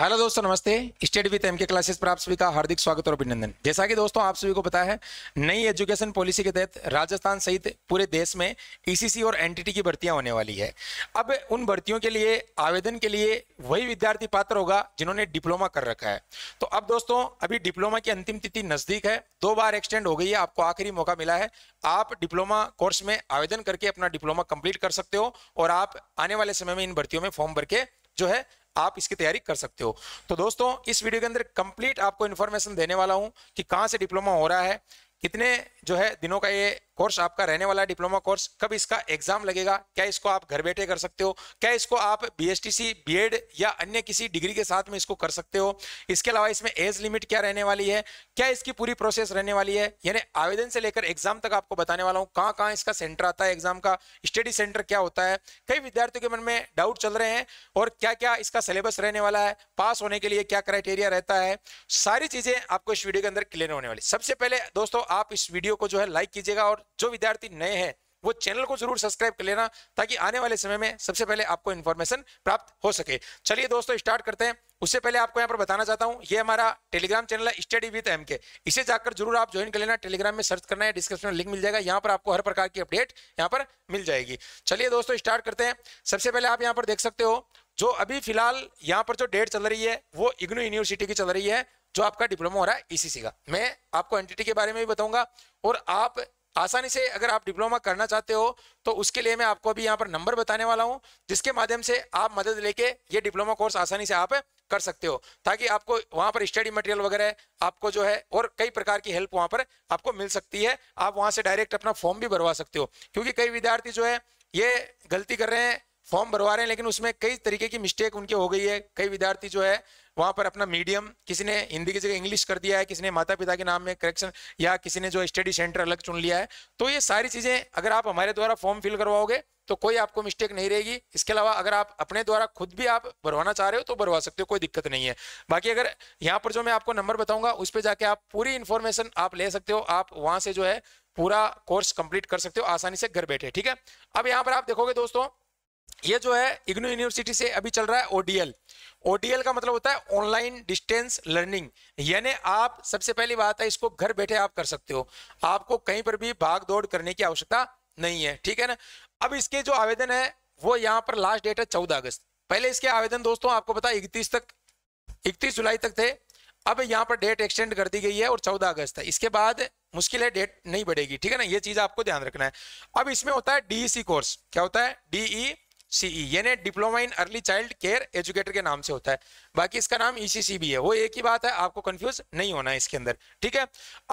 hello दोस्तों नमस्ते state with MK classes पर आप सभी का हार्दिक स्वागत और अभिनंदन जैसा कि दोस्तों आप सभी को पता है नई एजुकेशन पॉलिसी के तहत राजस्थान सहित पूरे देश में ईसीसी e और एनटीटी की भर्तियां होने वाली है अब उन भर्तियों के लिए आवेदन के लिए वही विद्यार्थी पात्र होगा जिन्होंने डिप्लोमा कर रखा है तो अब दोस्तों अभी डिप्लोमा की अंतिम तिथि नजदीक है दो बार एक्सटेंड हो गई है आपको आखिरी मौका मिला है आप डिप्लोमा कोर्स में आवेदन करके अपना डिप्लोमा कंप्लीट कर सकते हो और आप आने वाले समय में इन भर्तियों में फॉर्म भर के जो है आप इसकी तैयारी कर सकते हो तो दोस्तों इस वीडियो के अंदर कंप्लीट आपको इन्फॉर्मेशन देने वाला हूं कि कहां से डिप्लोमा हो रहा है कितने जो है दिनों का ये कोर्स आपका रहने वाला है डिप्लोमा कोर्स कब इसका एग्जाम लगेगा क्या इसको आप घर बैठे कर सकते हो क्या इसको आप बीएसटीसी बीएड या अन्य किसी डिग्री के साथ में इसको कर सकते हो इसके अलावा इसमें एज लिमिट क्या रहने वाली है क्या इसकी पूरी प्रोसेस रहने वाली है यानी आवेदन से लेकर एग्जाम तक आपको बताने वाला हूँ कहाँ कहाँ इसका सेंटर आता है एग्जाम का स्टडी सेंटर क्या होता है कई विद्यार्थियों के मन में डाउट चल रहे हैं और क्या क्या इसका सिलेबस रहने वाला है पास होने के लिए क्या क्राइटेरिया रहता है सारी चीजें आपको इस वीडियो के अंदर क्लियर होने वाली सबसे पहले दोस्तों आप इस वीडियो को जो है लाइक कीजिएगा और जो विद्यार्थी नए हैं वो चैनल को जरूर सब्सक्राइब कर लेना ताकि आने वाले समय में सबसे पहले आपको इन्फॉर्मेशन प्राप्त हो सके चलिए दोस्तों स्टार्ट करते हैं उससे पहले आपको यहाँ पर बताना चाहता हूँ ये हमारा टेलीग्राम चैनल है स्टडी विद एम के इसे जाकर जरूर आप ज्वाइन कर लेना टेलीग्राम में सर्च करना है डिस्क्रिप्शन में लिंक मिल जाएगा यहाँ पर आपको हर प्रकार की अपडेट यहाँ पर मिल जाएगी चलिए दोस्तों स्टार्ट करते हैं सबसे पहले आप यहाँ पर देख सकते हो जो अभी फिलहाल यहाँ पर जो डेट चल रही है वो इग्नू यूनिवर्सिटी की चल रही है जो आपका डिप्लोमा हो रहा है ईसीसी e का मैं आपको एनटीटी के बारे में भी बताऊंगा और आप आसानी से अगर आप डिप्लोमा करना चाहते हो तो उसके लिए मैं आपको अभी यहाँ पर नंबर बताने वाला हूँ जिसके माध्यम से आप मदद लेके ये डिप्लोमा कोर्स आसानी से आप कर सकते हो ताकि आपको वहाँ पर स्टडी मटेरियल वगैरह आपको जो है और कई प्रकार की हेल्प वहाँ पर आपको मिल सकती है आप वहाँ से डायरेक्ट अपना फॉर्म भी भरवा सकते हो क्योंकि कई विद्यार्थी जो है ये गलती कर रहे हैं फॉर्म भरवा रहे हैं लेकिन उसमें कई तरीके की मिस्टेक उनके हो गई है कई विद्यार्थी जो है वहां पर अपना मीडियम किसी ने हिंदी की जगह इंग्लिश कर दिया है किसी ने माता पिता के नाम में करेक्शन या किसी ने जो स्टडी सेंटर अलग चुन लिया है तो ये सारी चीजें अगर आप हमारे द्वारा फॉर्म फिल करवाओगे तो कोई आपको मिस्टेक नहीं रहेगी इसके अलावा अगर आप अपने द्वारा खुद भी आप भरवाना चाह रहे हो तो भरवा सकते हो कोई दिक्कत नहीं है बाकी अगर यहाँ पर जो मैं आपको नंबर बताऊंगा उस पर जाके आप पूरी इन्फॉर्मेशन आप ले सकते हो आप वहां से जो है पूरा कोर्स कंप्लीट कर सकते हो आसानी से घर बैठे ठीक है अब यहाँ पर आप देखोगे दोस्तों ये जो है इग्नू यूनिवर्सिटी से अभी चल रहा है ओडीएल ओडीएल का मतलब होता है ऑनलाइन डिस्टेंस लर्निंग यानी आप सबसे पहली बात है इसको घर बैठे आप कर सकते हो आपको कहीं पर भी भाग दौड़ करने की आवश्यकता नहीं है ठीक है ना अब इसके जो आवेदन है वो यहाँ पर लास्ट डेट है चौदह अगस्त पहले इसके आवेदन दोस्तों आपको पता इकतीस तक इकतीस जुलाई तक थे अब यहाँ पर डेट एक्सटेंड कर दी गई है और चौदह अगस्त है इसके बाद मुश्किल है डेट नहीं बढ़ेगी ठीक है ना ये चीज आपको ध्यान रखना है अब इसमें होता है डीईसी कोर्स e क्या होता है डीई सीई e, यानी diploma in early child care educator के नाम से होता है बाकी इसका नाम ईसीसी e भी है वो एक ही बात है आपको कंफ्यूज नहीं होना है इसके अंदर ठीक है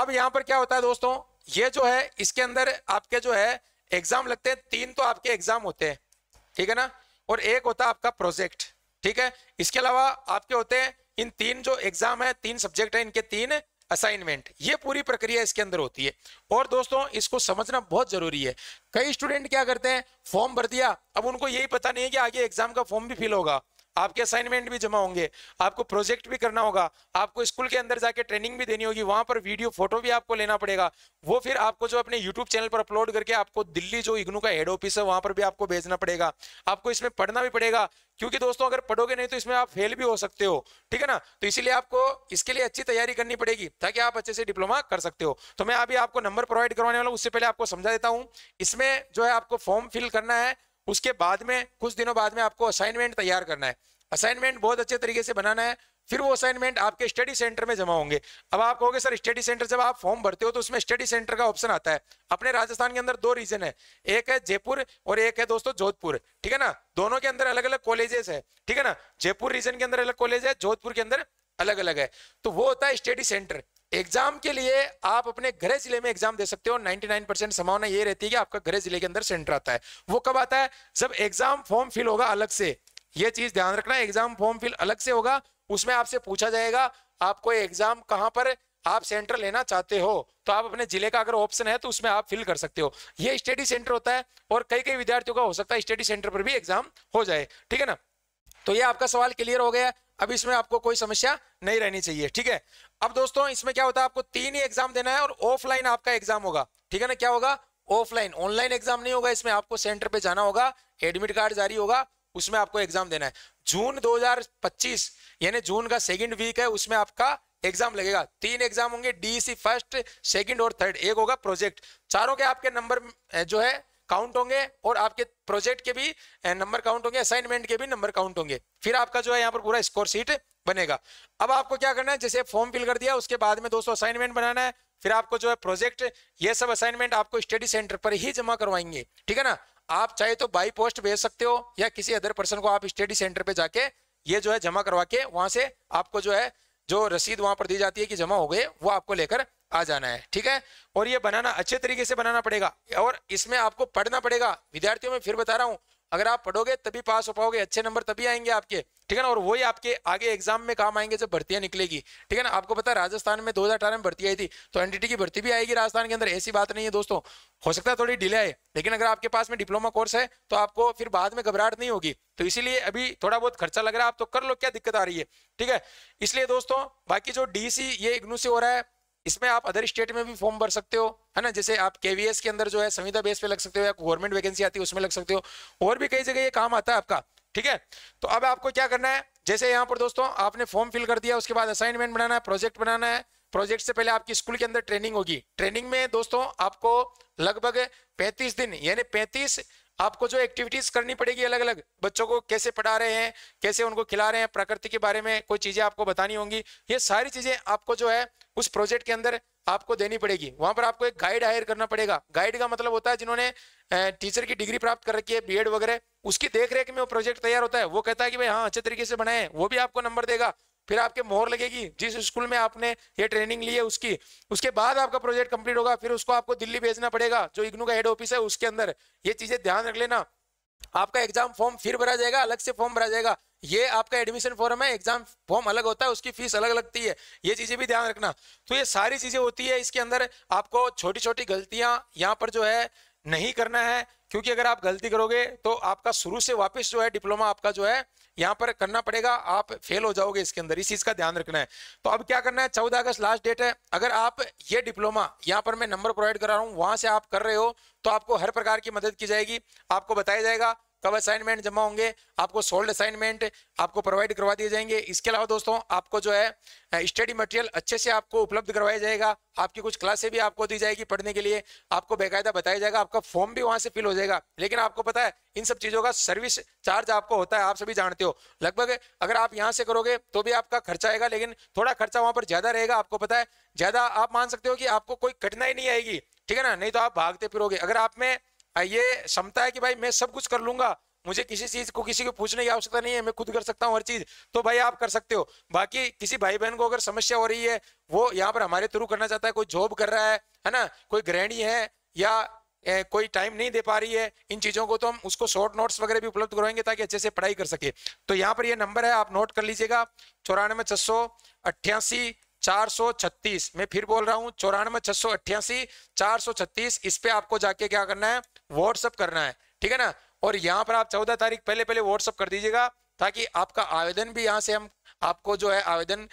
अब यहाँ पर क्या होता है दोस्तों ये जो है इसके अंदर आपके जो है एग्जाम लगते हैं तीन तो आपके एग्जाम होते हैं ठीक है ना और एक होता है आपका प्रोजेक्ट ठीक है इसके अलावा आपके होते हैं इन तीन जो एग्जाम है तीन सब्जेक्ट है इनके तीन असाइनमेंट ये पूरी प्रक्रिया इसके अंदर होती है और दोस्तों इसको समझना बहुत जरूरी है कई स्टूडेंट क्या करते हैं फॉर्म भर दिया अब उनको यही पता नहीं है कि आगे एग्जाम का फॉर्म भी फिल होगा आपके असाइनमेंट भी जमा होंगे आपको प्रोजेक्ट भी करना होगा आपको स्कूल के अंदर जाके ट्रेनिंग भी देनी होगी वहां पर वीडियो फोटो भी आपको लेना पड़ेगा वो फिर आपको जो अपने यूट्यूब चैनल पर अपलोड करके आपको दिल्ली जो इग्नू का हेड ऑफिस है वहां पर भी आपको भेजना पड़ेगा आपको इसमें पढ़ना भी पड़ेगा क्योंकि दोस्तों अगर पढ़ोगे नहीं तो इसमें आप फेल भी हो सकते हो ठीक है ना तो इसीलिए आपको इसके लिए अच्छी तैयारी करनी पड़ेगी ताकि आप अच्छे से डिप्लोमा कर सकते हो तो मैं अभी आपको नंबर प्रोवाइड करवाने वाला हूँ उससे पहले आपको समझा देता हूँ इसमें जो है आपको फॉर्म फिल करना है उसके बाद में कुछ दिनों बाद में आपको असाइनमेंट तैयार करना है असाइनमेंट बहुत अच्छे तरीके से बनाना है फिर वो असाइनमेंट आपके स्टडी सेंटर में जमा होंगे अब आप कहोगे सर स्टडी सेंटर जब आप फॉर्म भरते हो तो उसमें स्टडी सेंटर का ऑप्शन आता है अपने राजस्थान के अंदर दो रीजन है एक है जयपुर और एक है दोस्तों जोधपुर ठीक है ना दोनों के अंदर अलग अलग कॉलेजेस है ठीक है ना जयपुर रीजन के अंदर अलग कॉलेज है जोधपुर के अंदर अलग अलग है तो वो होता है स्टडी सेंटर एग्जाम के लिए आप अपने गृह जिले में एग्जाम दे सकते हो 99 परसेंट संभावना ये रहती है कि आपका गृह जिले के अंदर सेंटर आता है वो कब आता है जब एग्जाम फॉर्म फिल होगा अलग से ये चीज ध्यान रखना एग्जाम फॉर्म फिल अलग से होगा उसमें आपसे पूछा जाएगा आपको एग्जाम कहां पर आप सेंटर लेना चाहते हो तो आप अपने जिले का अगर ऑप्शन है तो उसमें आप फिल कर सकते हो ये स्टडी सेंटर होता है और कई कई विद्यार्थियों का हो सकता है स्टडी सेंटर पर भी एग्जाम हो जाए ठीक है ना तो ये आपका सवाल क्लियर हो गया है अब इसमें आपको कोई समस्या नहीं रहनी चाहिए ठीक है अब दोस्तों इसमें क्या होता है आपको तीन ही एग्जाम देना है और ऑफलाइन आपका एग्जाम होगा ठीक है ना क्या होगा ऑफलाइन ऑनलाइन एग्जाम नहीं होगा इसमें आपको सेंटर पे जाना होगा एडमिट कार्ड जारी होगा उसमें आपको एग्जाम देना है जून 2025 यानी जून का सेकंड वीक है उसमें आपका एग्जाम लगेगा तीन एग्जाम होंगे डीसी फर्स्ट सेकंड और थर्ड एक होगा प्रोजेक्ट चारों के आपके नंबर जो है काउंट होंगे और आपके प्रोजेक्ट के भी नंबर काउंट होंगे असाइनमेंट के भी नंबर काउंट होंगे फिर आपका जो है यहाँ पर पूरा स्कोर शीट बनेगा अब आपको क्या करना है जैसे फॉर्म फिल कर दिया उसके बाद में दोस्तों असाइनमेंट बनाना है फिर आपको जो है प्रोजेक्ट ये सब असाइनमेंट आपको स्टडी सेंटर पर ही जमा करवाएंगे ठीक है ना आप चाहे तो बाई पोस्ट भेज सकते हो या किसी अदर पर्सन को आप स्टडी सेंटर पे जाके ये जो है जमा करवा के वहां से आपको जो है जो रसीद वहां पर दी जाती है कि जमा हो गए वो आपको लेकर आ जाना है ठीक है और ये बनाना अच्छे तरीके से बनाना पड़ेगा और इसमें आपको पढ़ना पड़ेगा विद्यार्थियों में फिर बता रहा हूँ अगर आप पढ़ोगे तभी पास हो पाओगे अच्छे नंबर तभी आएंगे आपके ठीक है ना और वही आपके आगे एग्जाम में काम आएंगे जब भर्तियां निकलेगी ठीक है ना आपको पता राजस्थान में 2018 में भर्ती आई थी तो एनडीटी की भर्ती भी आएगी राजस्थान के अंदर ऐसी बात नहीं है दोस्तों हो सकता है थोड़ी डिले आए लेकिन अगर आपके पास में डिप्लोमा कोर्स है तो आपको फिर बाद में घबराहट नहीं होगी तो इसीलिए अभी थोड़ा बहुत खर्चा लग रहा है आप तो कर लो क्या दिक्कत आ रही है ठीक है इसलिए दोस्तों बाकी जो डीसी ये इग्नू से हो रहा है इसमें आप अदर स्टेट में भी फॉर्म भर सकते हो है ना जैसे आप केवीएस के अंदर जो है संविदा बेस पे लग सकते हो या गवर्नमेंट वैकेंसी आती है उसमें लग सकते हो और भी कई जगह ये काम आता है आपका ठीक है तो अब आपको क्या करना है जैसे यहाँ पर दोस्तों आपने फॉर्म फिल कर दिया उसके बाद असाइनमेंट बनाना है प्रोजेक्ट बनाना है प्रोजेक्ट से पहले आपकी स्कूल के अंदर ट्रेनिंग होगी ट्रेनिंग में दोस्तों आपको लगभग पैंतीस दिन यानी पैंतीस आपको जो एक्टिविटीज करनी पड़ेगी अलग अलग बच्चों को कैसे पढ़ा रहे हैं कैसे उनको खिला रहे हैं प्रकृति के बारे में कोई चीजें आपको बतानी होंगी ये सारी चीजें आपको जो है उस प्रोजेक्ट के अंदर आपको देनी पड़ेगी वहां पर आपको एक गाइड हायर करना पड़ेगा गाइड का मतलब होता है जिन्होंने टीचर की डिग्री प्राप्त कर रखी है बीएड वगैरह उसकी देख रेख में वो प्रोजेक्ट तैयार होता है वो कहता है कि भाई हाँ अच्छे तरीके से बनाए वो भी आपको नंबर देगा फिर आपके मोहर लगेगी जिस स्कूल में आपने ये ट्रेनिंग ली है उसकी उसके बाद आपका प्रोजेक्ट कंप्लीट होगा फिर उसको आपको दिल्ली भेजना पड़ेगा जो इग्नू का हेड ऑफिस है उसके अंदर ये चीजें ध्यान रख लेना आपका एग्जाम फॉर्म फिर भरा जाएगा अलग से फॉर्म भरा जाएगा ये आपका एडमिशन फॉर्म है एग्जाम फॉर्म अलग होता है उसकी फीस अलग लगती है ये चीजें भी ध्यान रखना तो ये सारी चीजें होती है इसके अंदर आपको छोटी छोटी गलतियां यहाँ पर जो है नहीं करना है क्योंकि अगर आप गलती करोगे तो आपका शुरू से वापस जो है डिप्लोमा आपका जो है यहाँ पर करना पड़ेगा आप फेल हो जाओगे इसके अंदर इस चीज का ध्यान रखना है तो अब क्या करना है चौदह अगस्त लास्ट डेट है अगर आप ये डिप्लोमा यहाँ पर मैं नंबर प्रोवाइड करा रहा हूँ वहां से आप कर रहे हो तो आपको हर प्रकार की मदद की जाएगी आपको बताया जाएगा कब असाइनमेंट जमा होंगे आपको सोल्ड असाइनमेंट आपको प्रोवाइड करवा दिए जाएंगे इसके अलावा दोस्तों आपको जो है स्टडी मटेरियल अच्छे से आपको उपलब्ध करवाया जाएगा आपकी कुछ क्लासें भी आपको दी जाएगी पढ़ने के लिए आपको बेकायदा बताया जाएगा आपका फॉर्म भी वहां से फिल हो जाएगा लेकिन आपको पता है इन सब चीजों का सर्विस चार्ज आपको होता है आप सभी जानते हो लगभग अगर आप यहाँ से करोगे तो भी आपका खर्चा आएगा लेकिन थोड़ा खर्चा वहां पर ज्यादा रहेगा आपको पता है ज्यादा आप मान सकते हो कि आपको कोई कठिनाई नहीं आएगी ठीक है ना नहीं तो आप भागते फिरोगे अगर आप में ये क्षमता है कि भाई मैं सब कुछ कर लूंगा मुझे किसी चीज को किसी को पूछने की आवश्यकता नहीं है मैं खुद कर सकता हूँ हर चीज तो भाई आप कर सकते हो बाकी किसी भाई बहन को अगर समस्या हो रही है वो यहाँ पर हमारे थ्रू करना चाहता है कोई जॉब कर रहा है है ना कोई ग्रहणी है या ए, कोई टाइम नहीं दे पा रही है इन चीजों को तो हम उसको शॉर्ट नोट्स वगैरह भी उपलब्ध करवाएंगे ताकि अच्छे से पढ़ाई कर सके तो यहाँ पर यह नंबर है आप नोट कर लीजिएगा चौरानवे छह सौ अट्ठासी 436 मैं फिर बोल रहा हूं चौरानवे छह सौ अट्ठासी चार सौ छत्तीस इस पे आपको जाके क्या करना है व्हाट्सअप करना है ठीक है ना और यहां पर आप चौदह तारीख पहले पहले व्हाट्सअप कर दीजिएगा ताकि आपका आवेदन भी यहां से हम आपको जो है आवेदन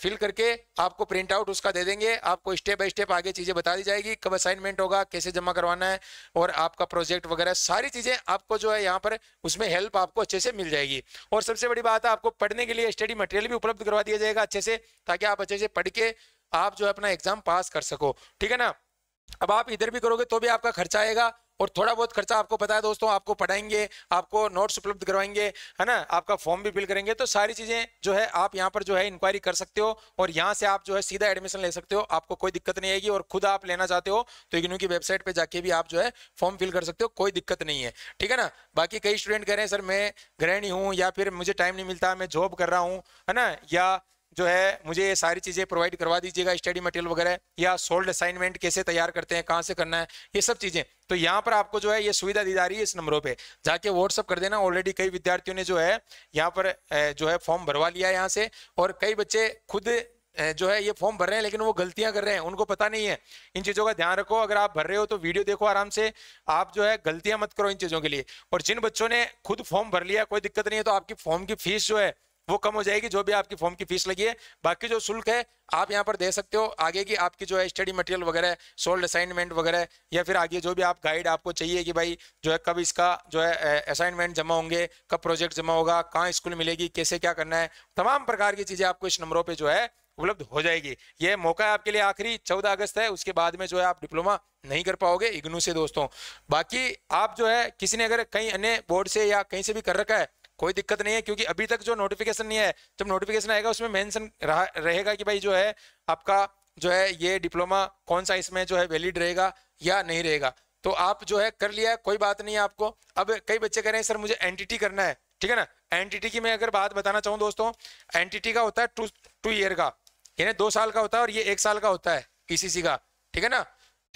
फिल करके आपको प्रिंट आउट उसका दे देंगे आपको स्टेप बाय स्टेप आगे चीज़ें बता दी जाएगी कब असाइनमेंट होगा कैसे जमा करवाना है और आपका प्रोजेक्ट वगैरह सारी चीज़ें आपको जो है यहाँ पर उसमें हेल्प आपको अच्छे से मिल जाएगी और सबसे बड़ी बात है आपको पढ़ने के लिए स्टडी मटेरियल भी उपलब्ध करवा दिया जाएगा अच्छे से ताकि आप अच्छे से पढ़ के आप जो है अपना एग्जाम पास कर सको ठीक है ना अब आप इधर भी करोगे तो भी आपका खर्चा आएगा और थोड़ा बहुत खर्चा आपको पता है दोस्तों आपको पढ़ाएंगे आपको नोट्स उपलब्ध करवाएंगे है ना आपका फॉर्म भी फिल करेंगे तो सारी चीजें जो है आप यहाँ पर जो है इंक्वायरी कर सकते हो और यहाँ से आप जो है सीधा एडमिशन ले सकते हो आपको कोई दिक्कत नहीं आएगी और खुद आप लेना चाहते हो तो इग्नू की वेबसाइट पर जाके भी आप जो है फॉर्म फिल कर सकते हो कोई दिक्कत नहीं है ठीक है ना बाकी कई स्टूडेंट कह रहे हैं सर मैं ग्रहणी हूँ या फिर मुझे टाइम नहीं मिलता मैं जॉब कर रहा हूँ है ना या जो है मुझे ये सारी चीज़ें प्रोवाइड करवा दीजिएगा स्टडी मटेरियल वगैरह या सोल्ड असाइनमेंट कैसे तैयार करते हैं कहाँ से करना है ये सब चीज़ें तो यहाँ पर आपको जो है ये सुविधा दी जा रही है इस नंबरों पे जाके व्हाट्सअप कर देना ऑलरेडी कई विद्यार्थियों ने जो है यहाँ पर जो है फॉर्म भरवा लिया है यहाँ से और कई बच्चे खुद जो है ये फॉर्म भर रहे हैं लेकिन वो गलतियां कर रहे हैं उनको पता नहीं है इन चीज़ों का ध्यान रखो अगर आप भर रहे हो तो वीडियो देखो आराम से आप जो है गलतियां मत करो इन चीज़ों के लिए और जिन बच्चों ने खुद फॉर्म भर लिया कोई दिक्कत नहीं है तो आपकी फॉर्म की फीस जो है वो कम हो जाएगी जो भी आपकी फॉर्म की फीस लगी है बाकी जो शुल्क है आप यहाँ पर दे सकते हो आगे की आपकी जो है स्टडी मटेरियल वगैरह सोल्ड असाइनमेंट वगैरह या फिर आगे जो भी आप गाइड आपको चाहिए कि भाई जो है कब इसका जो है असाइनमेंट जमा होंगे कब प्रोजेक्ट जमा होगा कहाँ स्कूल मिलेगी कैसे क्या करना है तमाम प्रकार की चीज़ें आपको इस नंबरों पर जो है उपलब्ध हो जाएगी ये मौका है आपके लिए आखिरी चौदह अगस्त है उसके बाद में जो है आप डिप्लोमा नहीं कर पाओगे इग्नू से दोस्तों बाकी आप जो है किसी ने अगर कहीं अन्य बोर्ड से या कहीं से भी कर रखा है कोई दिक्कत नहीं है क्योंकि अभी तक जो नोटिफिकेशन नहीं है जब नोटिफिकेशन आएगा उसमें मेंशन रहेगा कि भाई जो है आपका जो है ये डिप्लोमा कौन सा इसमें जो है वैलिड रहेगा या नहीं रहेगा तो आप जो है कर लिया कोई बात नहीं है आपको अब कई बच्चे कह रहे हैं सर मुझे एनटीटी करना है ठीक है ना एनटीटी की मैं अगर बात बताना चाहूँ दोस्तों एनटीटी का होता है टू टू ईयर का यानी दो साल का होता है और ये एक साल का होता है ई e का ठीक है ना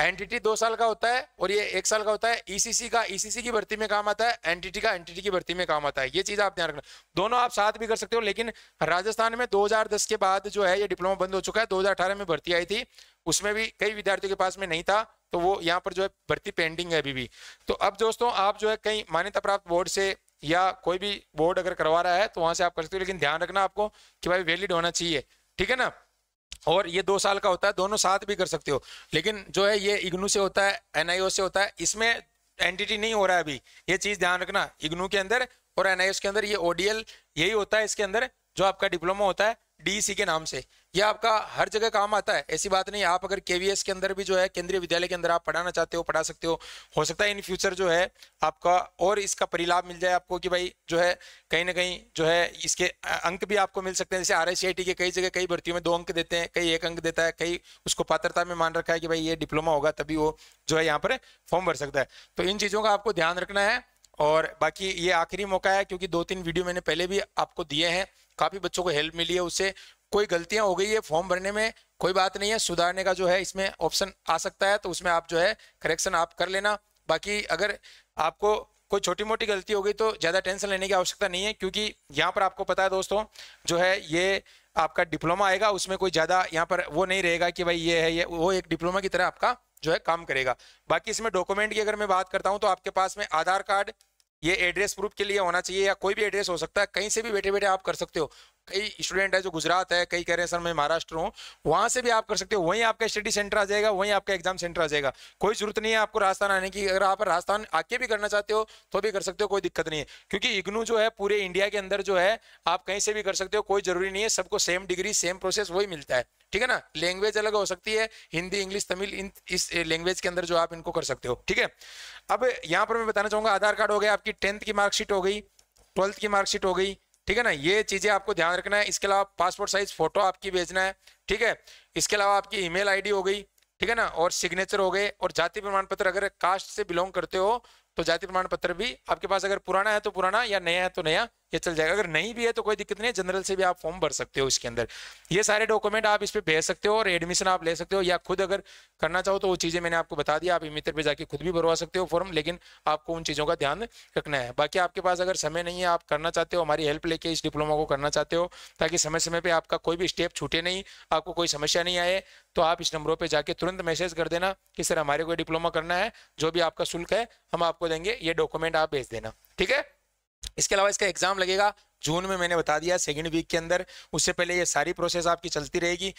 एनटीटी दो साल का होता है और ये एक साल का होता है ईसीसी e का ईसीसी e की भर्ती में काम आता है एनटीटी का एनटीटी की भर्ती में काम आता है ये चीज आप ध्यान रखना दोनों आप साथ भी कर सकते हो लेकिन राजस्थान में 2010 के बाद जो है ये डिप्लोमा बंद हो चुका है 2018 में भर्ती आई थी उसमें भी कई विद्यार्थियों के पास में नहीं था तो वो यहाँ पर जो है भर्ती पेंडिंग है अभी भी तो अब दोस्तों आप जो है कहीं मान्यता प्राप्त बोर्ड से या कोई भी बोर्ड अगर करवा रहा है तो वहां से आप कर सकते हो लेकिन ध्यान रखना आपको कि भाई वैलिड होना चाहिए ठीक है ना और ये दो साल का होता है दोनों साथ भी कर सकते हो लेकिन जो है ये इग्नू से होता है एनआईओ से होता है इसमें एंटिटी नहीं हो रहा है अभी ये चीज ध्यान रखना इग्नू के अंदर और एनआईओ के अंदर ये ओडीएल यही होता है इसके अंदर जो आपका डिप्लोमा होता है डीसी के नाम से यह आपका हर जगह काम आता है ऐसी बात नहीं आप अगर केवीएस के अंदर भी जो है केंद्रीय विद्यालय के अंदर आप पढ़ाना चाहते हो पढ़ा सकते हो हो सकता है इन फ्यूचर जो है आपका और इसका परिलाभ मिल जाए आपको कि भाई जो है कहीं ना कहीं जो है इसके अंक भी आपको मिल सकते हैं जैसे आर के कई जगह कई भर्तियों में दो अंक देते हैं कई एक अंक देता है कई उसको पात्रता में मान रखा है कि भाई ये डिप्लोमा होगा तभी वो जो है यहाँ पर फॉर्म भर सकता है तो इन चीज़ों का आपको ध्यान रखना है और बाकी ये आखिरी मौका है क्योंकि दो तीन वीडियो मैंने पहले भी आपको दिए हैं काफ़ी बच्चों को हेल्प मिली है उससे कोई गलतियां हो गई है फॉर्म भरने में कोई बात नहीं है सुधारने का जो है इसमें ऑप्शन आ सकता है तो उसमें आप जो है करेक्शन आप कर लेना बाकी अगर आपको कोई छोटी मोटी गलती हो गई तो ज़्यादा टेंशन लेने की आवश्यकता नहीं है क्योंकि यहाँ पर आपको पता है दोस्तों जो है ये आपका डिप्लोमा आएगा उसमें कोई ज़्यादा यहाँ पर वो नहीं रहेगा कि भाई ये है ये वो एक डिप्लोमा की तरह आपका जो है काम करेगा बाकी इसमें डॉक्यूमेंट की अगर मैं बात करता हूँ तो आपके पास में आधार कार्ड ये एड्रेस प्रूफ के लिए होना चाहिए या कोई भी एड्रेस हो सकता है कहीं से भी बैठे बैठे आप कर सकते हो कई स्टूडेंट है जो गुजरात है कई कह रहे हैं सर मैं महाराष्ट्र हूँ वहां से भी आप कर सकते हो वहीं आपका स्टडी सेंटर आ जाएगा वहीं आपका एग्जाम सेंटर आ जाएगा कोई जरूरत नहीं है आपको राजस्थान आने की अगर आप राजस्थान आके भी करना चाहते हो तो भी कर सकते हो कोई दिक्कत नहीं है क्योंकि इग्नू जो है पूरे इंडिया के अंदर जो है आप कहीं से भी कर सकते हो कोई जरूरी नहीं है सबको सेम डिग्री सेम प्रोसेस वही मिलता है ठीक है ना लैंग्वेज अलग हो सकती है हिंदी इंग्लिश तमिल इन इस लैंग्वेज के अंदर जो आप इनको कर सकते हो ठीक है अब यहाँ पर मैं बताना चाहूंगा आधार कार्ड हो गया आपकी टेंथ की मार्कशीट हो गई ट्वेल्थ की मार्कशीट हो गई ठीक है ना ये चीजें आपको ध्यान रखना है इसके अलावा पासपोर्ट साइज फोटो आपकी भेजना है ठीक है इसके अलावा आपकी ईमेल आईडी हो गई ठीक है ना और सिग्नेचर हो गए और जाति प्रमाण पत्र अगर कास्ट से बिलोंग करते हो तो जाति प्रमाण पत्र भी आपके पास अगर पुराना है तो पुराना या नया है तो नया ये चल जाएगा अगर नहीं भी है तो कोई दिक्कत नहीं है जनरल से भी आप फॉर्म भर सकते हो इसके अंदर ये सारे डॉक्यूमेंट आप इस पर भेज सकते हो और एडमिशन आप ले सकते हो या खुद अगर करना चाहो तो वो चीज़ें मैंने आपको बता दिया आप मित्र पे जाके खुद भी भरवा सकते हो फॉर्म लेकिन आपको उन चीज़ों का ध्यान रखना है बाकी आपके पास अगर समय नहीं है आप करना चाहते हो हमारी हेल्प लेके इस डिप्लोमा को करना चाहते हो ताकि समय समय पर आपका कोई भी स्टेप छूटे नहीं आपको कोई समस्या नहीं आए तो आप इस नंबरों पर जाके तुरंत मैसेज कर देना कि सर हमारे को डिप्लोमा करना है जो भी आपका शुल्क है हम आपको देंगे ये डॉक्यूमेंट आप भेज देना ठीक है इसके अलावा इसका एग्जाम लगेगा जून में मैंने बता दिया सेकेंड वीक के अंदर उससे पहले ये सारी प्रोसेस आपकी चलती रहेगी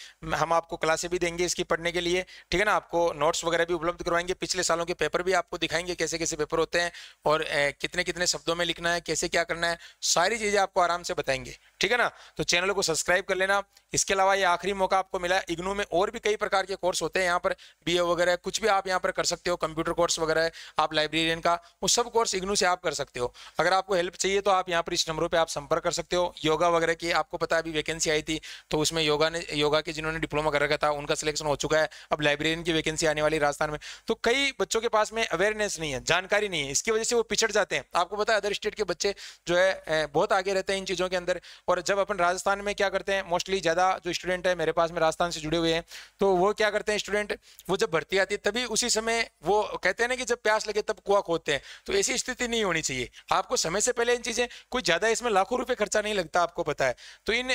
हम आपको क्लासे भी देंगे इसकी पढ़ने के लिए ठीक है ना आपको नोट्स वगैरह भी उपलब्ध करवाएंगे पिछले सालों के पेपर भी आपको दिखाएंगे कैसे कैसे पेपर होते हैं और कितने कितने शब्दों में लिखना है कैसे क्या करना है सारी चीज़ें आपको आराम से बताएंगे ठीक है ना तो चैनल को सब्सक्राइब कर लेना इसके अलावा ये आखिरी मौका आपको मिला इग्नू में और भी कई प्रकार के कोर्स होते हैं यहाँ पर बी वगैरह कुछ भी आप यहाँ पर कर सकते हो कंप्यूटर कोर्स वगैरह आप लाइब्रेरियन का वो सब कोर्स इग्नू से आप कर सकते हो अगर आपको हेल्प चाहिए तो आप यहाँ पर इस नंबरों पर आप संपर्क संपर्क कर सकते हो योगा वगैरह की आपको पता है अभी वैकेंसी आई थी तो उसमें योगा ने योगा के जिन्होंने डिप्लोमा कर रखा था उनका सिलेक्शन हो चुका है अब लाइब्रेरियन की वैकेंसी आने वाली राजस्थान में तो कई बच्चों के पास में अवेयरनेस नहीं है जानकारी नहीं है इसकी वजह से वो पिछड़ जाते हैं आपको पता है अदर स्टेट के बच्चे जो है बहुत आगे रहते हैं इन चीज़ों के अंदर और जब अपन राजस्थान में क्या करते हैं मोस्टली ज़्यादा जो स्टूडेंट है मेरे पास में राजस्थान से जुड़े हुए हैं तो वो क्या करते हैं स्टूडेंट वो जब भर्ती आती है तभी उसी समय वो कहते हैं ना कि जब प्यास लगे तब कुआ खोदते हैं तो ऐसी स्थिति नहीं होनी चाहिए आपको समय से पहले इन चीज़ें कोई ज़्यादा इसमें लाखों रुपए खर्चा नहीं लगता आपको पता है तो इन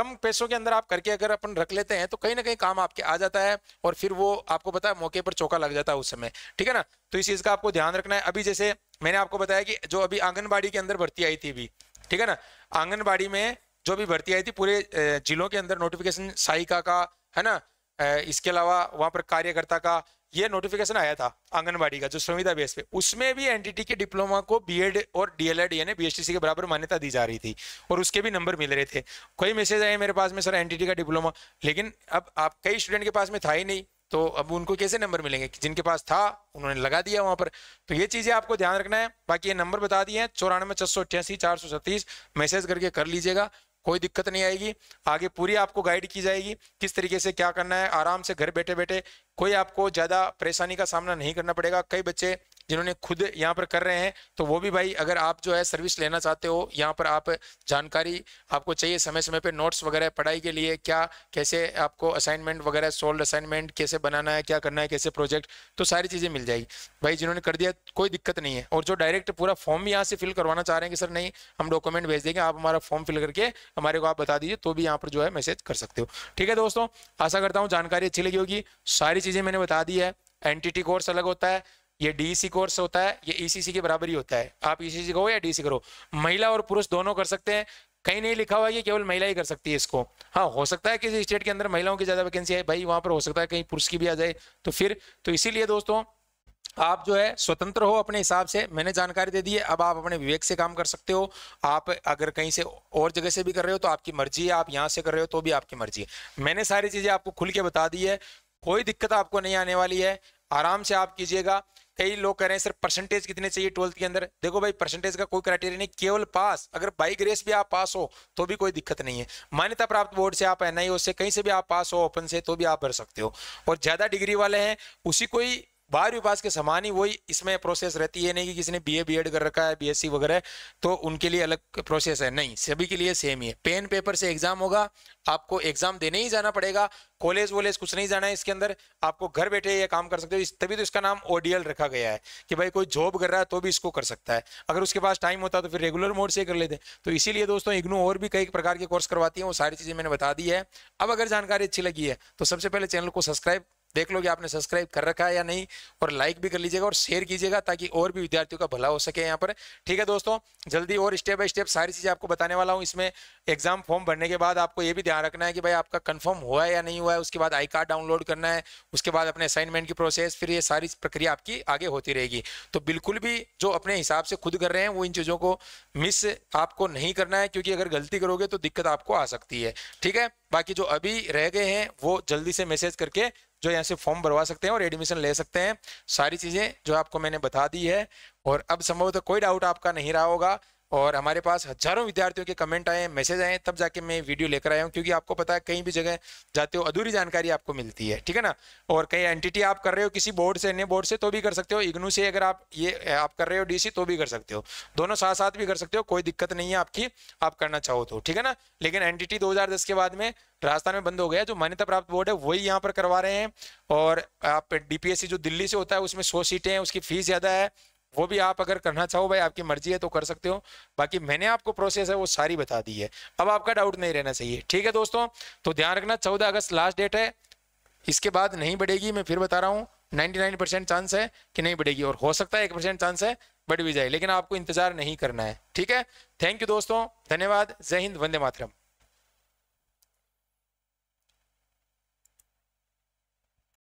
कम पैसों के अंदर आप करके अगर अपन रख लेते हैं तो कहीं ना कहीं काम आपके आ जाता है और फिर वो आपको पता है मौके पर चौका लग जाता है उस समय ठीक है ना तो इस चीज का आपको ध्यान रखना है अभी जैसे मैंने आपको बताया कि जो अभी आंगनबाड़ी के अंदर भर्ती आई थी भी ठीक है ना आंगनबाड़ी में जो भी भर्ती आई थी पूरे जिलों के अंदर नोटिफिकेशन सहायिका का है ना इसके अलावा वहां पर कार्यकर्ता का ये नोटिफिकेशन आया था आंगनबाड़ी का जो संविदा बेस पे उसमें भी एनटीटी के डिप्लोमा को बीएड और डीएलएड यानी बीएसटीसी के बराबर मान्यता दी जा रही थी और उसके भी नंबर मिल रहे थे कोई मैसेज आए मेरे पास में सर एनटीटी का डिप्लोमा लेकिन अब आप कई स्टूडेंट के पास में था ही नहीं तो अब उनको कैसे नंबर मिलेंगे जिनके पास था उन्होंने लगा दिया वहां पर तो ये चीजें आपको ध्यान रखना है बाकी ये नंबर बता दिए हैं चौरानवे छह सौ अट्ठासी चार सौ छत्तीस मैसेज करके कर लीजिएगा कोई दिक्कत नहीं आएगी आगे पूरी आपको गाइड की जाएगी किस तरीके से क्या करना है आराम से घर बैठे बैठे कोई आपको ज़्यादा परेशानी का सामना नहीं करना पड़ेगा कई बच्चे जिन्होंने खुद यहाँ पर कर रहे हैं तो वो भी भाई अगर आप जो है सर्विस लेना चाहते हो यहाँ पर आप जानकारी आपको चाहिए समय समय पर नोट्स वगैरह पढ़ाई के लिए क्या कैसे आपको असाइनमेंट वगैरह सोल्ड असाइनमेंट कैसे बनाना है क्या करना है कैसे प्रोजेक्ट तो सारी चीज़ें मिल जाएगी भाई जिन्होंने कर दिया कोई दिक्कत नहीं है और जो डायरेक्ट पूरा फॉर्म भी यहाँ से फिल करवाना चाह रहे हैं कि सर नहीं हम डॉक्यूमेंट भेज देंगे आप हमारा फॉर्म फिल करके हमारे को आप बता दीजिए तो भी यहाँ पर जो है मैसेज कर सकते हो ठीक है दोस्तों आशा करता हूँ जानकारी अच्छी लगी होगी सारी चीज़ें मैंने बता दी है एनटीटी कोर्स अलग होता है ये डीसी कोर्स e होता है ये ईसीसी e के बराबर ही होता है आप ईसीसी e करो या डीसी करो महिला और पुरुष दोनों कर सकते हैं कहीं नहीं लिखा हुआ है कि केवल महिला ही कर सकती है इसको हाँ हो सकता है किसी स्टेट के अंदर महिलाओं की ज्यादा वैकेंसी है भाई वहां पर हो सकता है कहीं पुरुष की भी आ जाए तो फिर तो इसीलिए दोस्तों आप जो है स्वतंत्र हो अपने हिसाब से मैंने जानकारी दे दी है अब आप अपने विवेक से काम कर सकते हो आप अगर कहीं से और जगह से भी कर रहे हो तो आपकी मर्जी है आप यहाँ से कर रहे हो तो भी आपकी मर्जी है मैंने सारी चीज़ें आपको खुल के बता दी है कोई दिक्कत आपको नहीं आने वाली है आराम से आप कीजिएगा कई लोग कह रहे हैं सर परसेंटेज कितने चाहिए ट्वेल्थ के अंदर देखो भाई परसेंटेज का कोई क्राइटेरिया नहीं केवल पास अगर बाई ग्रेस भी आप पास हो तो भी कोई दिक्कत नहीं है मान्यता प्राप्त बोर्ड से आप एनआईओ से कहीं से भी आप पास हो ओपन से तो भी आप भर सकते हो और ज्यादा डिग्री वाले हैं उसी कोई बारहवीं पास के समान ही वही इसमें प्रोसेस रहती है नहीं कि किसी ने बीए बीएड कर रखा है बीएससी वगैरह तो उनके लिए अलग प्रोसेस है नहीं सभी के लिए सेम ही है पेन पेपर से एग्जाम होगा आपको एग्जाम देने ही जाना पड़ेगा कॉलेज वॉलेज कुछ नहीं जाना है इसके अंदर आपको घर बैठे ये काम कर सकते हो तभी तो इसका नाम ओडीएल रखा गया है कि भाई कोई जॉब कर रहा है तो भी इसको कर सकता है अगर उसके पास टाइम होता तो फिर रेगुलर मोड से कर लेते तो इसीलिए दोस्तों इग्नू और भी कई प्रकार के कोर्स करवाती है वो सारी चीजें मैंने बता दी है अब अगर जानकारी अच्छी लगी है तो सबसे पहले चैनल को सब्सक्राइब देख लो कि आपने सब्सक्राइब कर रखा है या नहीं और लाइक भी कर लीजिएगा और शेयर कीजिएगा ताकि और भी विद्यार्थियों का भला हो सके यहाँ पर ठीक है दोस्तों जल्दी और स्टेप बाय स्टेप सारी चीज़ें आपको बताने वाला हूँ इसमें एग्जाम फॉर्म भरने के बाद आपको ये भी ध्यान रखना है कि भाई आपका कन्फर्म हुआ है या नहीं हुआ है उसके बाद आई कार्ड डाउनलोड करना है उसके बाद अपने असाइनमेंट की प्रोसेस फिर ये सारी प्रक्रिया आपकी आगे होती रहेगी तो बिल्कुल भी जो अपने हिसाब से खुद कर रहे हैं वो इन चीज़ों को मिस आपको नहीं करना है क्योंकि अगर गलती करोगे तो दिक्कत आपको आ सकती है ठीक है बाकी जो अभी रह गए हैं वो जल्दी से मैसेज करके जो यहाँ से फॉर्म भरवा सकते हैं और एडमिशन ले सकते हैं सारी चीज़ें जो आपको मैंने बता दी है और अब संभवतः कोई डाउट आपका नहीं रहा होगा और हमारे पास हजारों विद्यार्थियों के कमेंट आए मैसेज आए तब जाके मैं वीडियो लेकर आया हूँ क्योंकि आपको पता है कहीं भी जगह जाते हो अधूरी जानकारी आपको मिलती है ठीक है ना और कहीं एंटिटी आप कर रहे हो किसी बोर्ड से अन्य बोर्ड से तो भी कर सकते हो इग्नू से अगर आप ये आप कर रहे हो डीसी तो भी कर सकते हो दोनों साथ साथ भी कर सकते हो कोई दिक्कत नहीं है आपकी आप करना चाहो तो ठीक है ना लेकिन एन टी के बाद में राजस्थान में बंद हो गया जो मान्यता प्राप्त बोर्ड है वही यहाँ पर करवा रहे हैं और आप डीपीएससी जो दिल्ली से होता है उसमें सौ सीटें हैं उसकी फीस ज़्यादा है वो भी आप अगर करना चाहो भाई आपकी मर्जी है तो कर सकते हो बाकी मैंने आपको प्रोसेस है वो सारी बता दी है अब आपका डाउट नहीं रहना चाहिए ठीक है दोस्तों तो ध्यान रखना चौदह अगस्त लास्ट डेट है इसके बाद नहीं बढ़ेगी मैं फिर बता रहा हूँ नाइन परसेंट चांस है कि नहीं बढ़ेगी और हो सकता है एक परसेंट चांस है बढ़ भी जाए लेकिन आपको इंतजार नहीं करना है ठीक है थैंक यू दोस्तों धन्यवाद जय हिंद वंदे मातरम